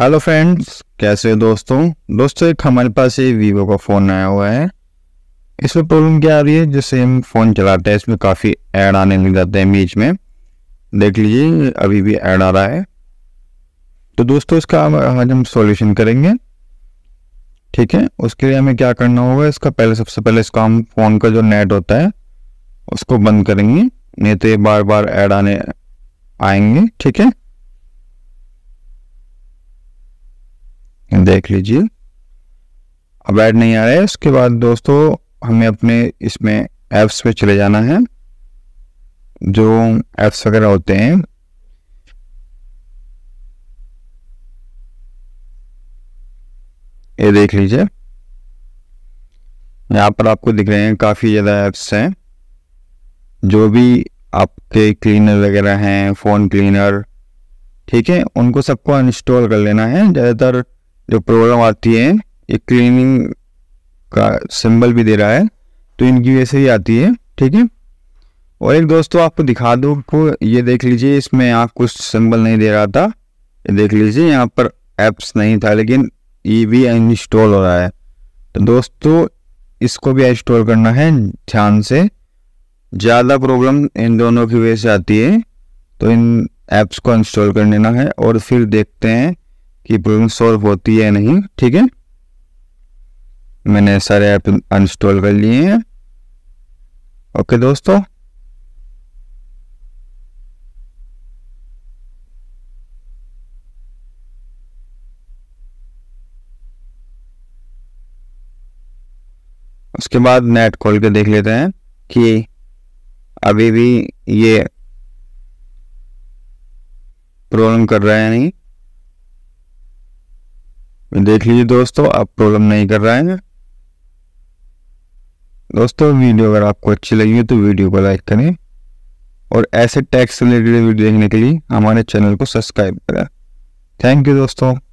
hello friends कैसे हो दोस्तों दोस्तों एक हमारे पास ये वीवो का फ़ोन आया हुआ है इसमें प्रॉब्लम क्या आ रही है जैसे हम फ़ोन चलाते हैं इसमें काफ़ी ऐड आने लग जाते हैं बीच में देख लीजिए अभी भी ऐड आ रहा है तो दोस्तों इसका आज हम सॉल्यूशन करेंगे ठीक है उसके लिए हमें क्या करना होगा इसका पहले सबसे पहले इसका हम फ़ोन का जो नेट होता है उसको बंद करेंगे नहीं तो ये बार बार ऐड आने आएंगे ठीक है देख लीजिए अब ऐड नहीं आ रहा है उसके बाद दोस्तों हमें अपने इसमें ऐप्स पे चले जाना है जो ऐप्स वगैरह होते हैं ये देख लीजिए यहाँ पर आपको दिख रहे हैं काफ़ी ज़्यादा ऐप्स हैं जो भी आपके क्लीनर वगैरह हैं फ़ोन क्लीनर ठीक है उनको सबको इंस्टॉल कर लेना है ज़्यादातर जो प्रॉब्लम आती है ये क्लीनिंग का सिंबल भी दे रहा है तो इनकी वजह से ही आती है ठीक है और एक दोस्तों आपको दिखा दो को ये देख लीजिए इसमें यहाँ कुछ सिंबल नहीं दे रहा था ये देख लीजिए यहाँ पर एप्स नहीं था लेकिन ये भी इंस्टॉल हो रहा है तो दोस्तों इसको भी इंस्टॉल करना है ध्यान से ज़्यादा प्रॉब्लम इन दोनों की वजह से आती है तो इन एप्स को इंस्टॉल कर लेना है और फिर देखते हैं कि प्रॉब्लम सॉल्व होती है नहीं ठीक है मैंने सारे ऐप अनस्टॉल कर लिए हैं ओके दोस्तों उसके बाद नेट खोल के देख लेते हैं कि अभी भी ये प्रॉब्लम कर रहा है नहीं देख लीजिए दोस्तों अब प्रॉब्लम नहीं कर रहा है दोस्तों वीडियो अगर आपको अच्छी लगी हो तो वीडियो को लाइक करें और ऐसे टैक्स रिलेटेड वीडियो देखने के लिए हमारे चैनल को सब्सक्राइब करें थैंक यू दोस्तों